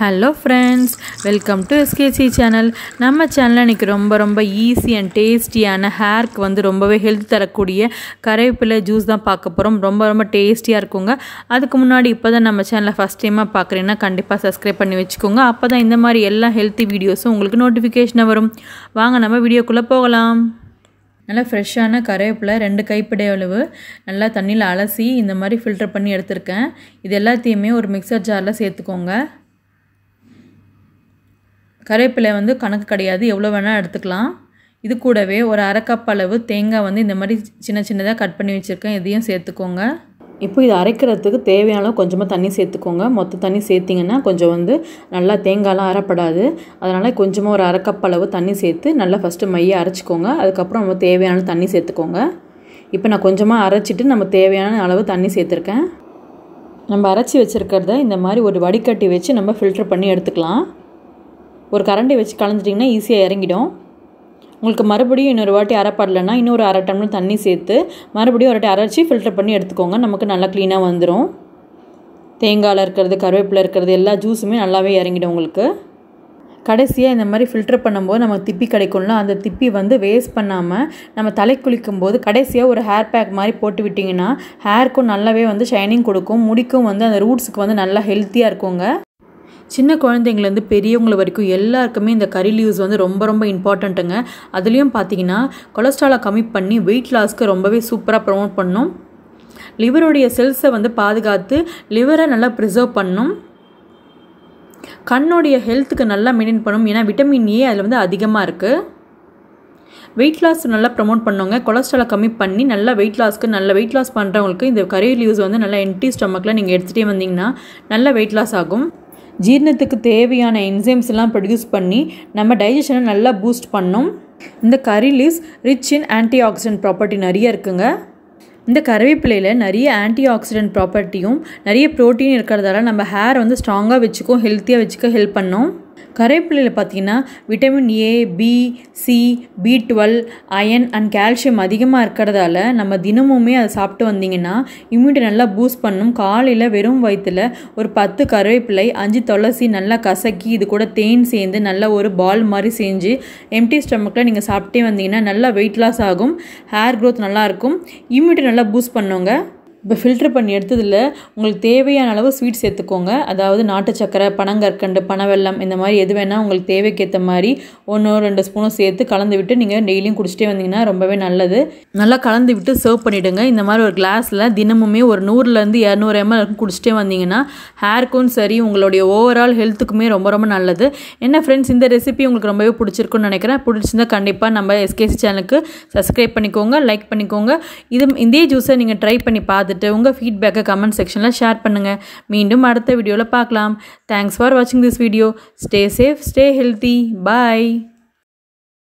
hello friends welcome to SKC channel நம்ம சேனலில் இன்றைக்கி ரொம்ப ரொம்ப ஈஸி அண்ட் டேஸ்டியான ஹேர்க்கு வந்து ரொம்பவே ஹெல்த் தரக்கூடிய கரைவேப்பிலை ஜூஸ் தான் பார்க்க போகிறோம் ரொம்ப ரொம்ப டேஸ்டியாக இருக்குங்க அதுக்கு முன்னாடி இப்போ தான் நம்ம சேனலை ஃபஸ்ட் டைமாக பார்க்குறீங்கன்னா கண்டிப்பாக சப்ஸ்கிரைப் பண்ணி வச்சுக்கோங்க அப்போ தான் இந்த மாதிரி எல்லா ஹெல்த்தி வீடியோஸும் உங்களுக்கு நோட்டிஃபிகேஷனாக வரும் வாங்க நம்ம வீடியோக்குள்ளே போகலாம் நல்லா ஃப்ரெஷ்ஷான கருவேப்பிலை ரெண்டு கைப்பிடை அளவு நல்லா தண்ணியில் அலசி இந்த மாதிரி ஃபில்டர் பண்ணி எடுத்திருக்கேன் இது எல்லாத்தையுமே ஒரு மிக்சர் ஜாரில் சேர்த்துக்கோங்க கருவேப்பிலை வந்து கணக்கு கிடையாது எவ்வளோ வேணால் எடுத்துக்கலாம் இது கூடவே ஒரு அரைக்கப் அளவு தேங்காய் வந்து இந்த மாதிரி சின்ன சின்னதாக கட் பண்ணி வச்சுருக்கேன் இதையும் சேர்த்துக்கோங்க இப்போ இது அரைக்கிறதுக்கு தேவையான கொஞ்சமாக தண்ணி சேர்த்துக்கோங்க மொத்த தண்ணி சேர்த்திங்கன்னா கொஞ்சம் வந்து நல்லா தேங்காயெலாம் அரைப்படாது அதனால் கொஞ்சமாக ஒரு அரைக்கப் அளவு தண்ணி சேர்த்து நல்லா ஃபஸ்ட்டு மையை அரைச்சிக்கோங்க அதுக்கப்புறம் நம்ம தேவையான தண்ணி சேர்த்துக்கோங்க இப்போ நான் கொஞ்சமாக அரைச்சிட்டு நம்ம தேவையான அளவு தண்ணி சேர்த்துருக்கேன் நம்ம அரைச்சி வச்சுருக்கிறத இந்த மாதிரி ஒரு வடிகட்டி வச்சு நம்ம ஃபில்ட்ரு பண்ணி எடுத்துக்கலாம் ஒரு கரண்டி வச்சு கலந்துட்டிங்கன்னா ஈஸியாக இறங்கிடும் உங்களுக்கு மறுபடியும் இன்னொரு வாட்டி அரைப்படலைன்னா இன்னொரு அரை டம்ளர் தண்ணி சேர்த்து மறுபடியும் ஒரு வாட்டி அரைச்சி ஃபில்டர் பண்ணி எடுத்துக்கோங்க நமக்கு நல்லா க்ளீனாக வந்துடும் தேங்காயில் இருக்கிறது கருவேப்பிலை இருக்கிறது எல்லா ஜூஸுமே நல்லாவே இறங்கிடும் உங்களுக்கு கடைசியாக இந்த மாதிரி ஃபில்டர் பண்ணும்போது நமக்கு திப்பி கிடைக்கும்ல அந்த திப்பி வந்து வேஸ்ட் பண்ணாமல் நம்ம தலை குளிக்கும் போது கடைசியாக ஒரு ஹேர் பேக் மாதிரி போட்டு விட்டிங்கன்னா ஹேருக்கும் நல்லாவே வந்து ஷைனிங் கொடுக்கும் முடிக்கும் வந்து அந்த ரூட்ஸுக்கு வந்து நல்லா ஹெல்த்தியாக இருக்குங்க சின்ன குழந்தைங்கலேருந்து பெரியவங்களை வரைக்கும் எல்லாருக்குமே இந்த கறி லீவ்ஸ் வந்து ரொம்ப ரொம்ப இம்பார்ட்டண்ட்டுங்க அதுலேயும் பார்த்தீங்கன்னா கொலஸ்ட்ராலை கம்மி பண்ணி வெயிட் லாஸ்க்கு ரொம்பவே சூப்பராக ப்ரொமோட் பண்ணும் லிவருடைய செல்ஸை வந்து பாதுகாத்து லிவரை நல்லா ப்ரிசர்வ் பண்ணும் கண்ணுடைய ஹெல்த்துக்கு நல்லா மெயின்டைன் பண்ணும் ஏன்னா விட்டமின் ஏ அதில் வந்து அதிகமாக இருக்குது வெயிட் லாஸ் நல்லா ப்ரமோட் பண்ணுவாங்க கொலஸ்ட்ராலை கம்மி பண்ணி நல்லா வெயிட் லாஸ்க்கு நல்ல வெயிட் லாஸ் பண்ணுறவங்களுக்கு இந்த கறி லீவ்ஸ் வந்து நல்லா என்டி ஸ்டொமக்கில் நீங்கள் எடுத்துகிட்டே வந்தீங்கன்னா நல்ல வெயிட் லாஸ் ஆகும் ஜீரணத்துக்கு தேவையான எல்லாம் ப்ரொடியூஸ் பண்ணி நம்ம டைஜஷனை நல்லா பூஸ்ட் பண்ணும் இந்த curry leaves rich in antioxidant property நிறைய இருக்குங்க இந்த கருவேப்பிலையில் நிறைய ஆன்டி ஆக்சிடென்ட் ப்ராப்பர்ட்டியும் நிறைய ப்ரோட்டீன் இருக்கிறதால நம்ம ஹேர் வந்து ஸ்ட்ராங்காக வச்சுக்கும் ஹெல்த்தியாக வச்சுக்க ஹெல்ப் பண்ணும் கரைப்பிள்ளையில் பார்த்திங்கன்னா vitamin A B C B twelve iron and calcium அதிகமாக இருக்கிறதால நம்ம தினமுமே அதை சாப்பிட்டு வந்தீங்கன்னா இம்யூனிட்டி நல்லா பூஸ்ட் பண்ணும் காலையில் வெறும் வயிற்றில் ஒரு பத்து கருவேப்பிலை அஞ்சு துளசி நல்லா கசக்கி இது கூட தேன் சேர்ந்து நல்லா ஒரு பால் மாதிரி செஞ்சு எம்டி ஸ்டமக்கில் நீங்கள் சாப்பிட்டே வந்தீங்கன்னா நல்லா வெயிட் லாஸ் ஆகும் ஹேர் க்ரோத் நல்லாயிருக்கும் இம்யூனிட்டி நல்லா பூஸ்ட் பண்ணுங்க இப்போ ஃபில்ட்ரு பண்ணி எடுத்ததில் உங்களுக்கு தேவையான அளவு ஸ்வீட் சேர்த்துக்கோங்க அதாவது நாட்டு சக்கரை பனங்கற்கண்டு பனவெல்லம் இந்த மாதிரி எது வேணால் உங்களுக்கு தேவைக்கேற்ற மாதிரி ஒன்றோ ரெண்டு ஸ்பூனும் சேர்த்து கலந்து விட்டு நீங்கள் டெய்லியும் குடிச்சிட்டே வந்தீங்கன்னா ரொம்பவே நல்லது நல்லா கலந்து விட்டு சர்வ் பண்ணிவிடுங்க இந்த மாதிரி ஒரு கிளாஸில் தினமுமே ஒரு நூறுலேருந்து இரநூறு எம்எல் குடிச்சிட்டே வந்தீங்கன்னா ஹேர்க்கும் சரி உங்களுடைய ஓவரால் ஹெல்த்துக்குமே ரொம்ப ரொம்ப நல்லது என்ன ஃப்ரெண்ட்ஸ் இந்த ரெசிபி உங்களுக்கு ரொம்பவே பிடிச்சிருக்குன்னு நினைக்கிறேன் பிடிச்சிருந்தா கண்டிப்பாக நம்ம எஸ்கேசி சேனலுக்கு சப்ஸ்கிரைப் பண்ணிக்கோங்க லைக் பண்ணிக்கோங்க இது இதே ஜூஸை நீங்கள் ட்ரை பண்ணி பார்த்து பார்த்துட்டு உங்கள் ஃபீட்பேக்கை கமெண்ட் செக்ஷனில் ஷேர் பண்ணுங்கள் மீண்டும் அடுத்த வீடியோவில் பார்க்கலாம் தேங்க்ஸ் ஃபார் வாட்சிங் this video stay safe stay healthy bye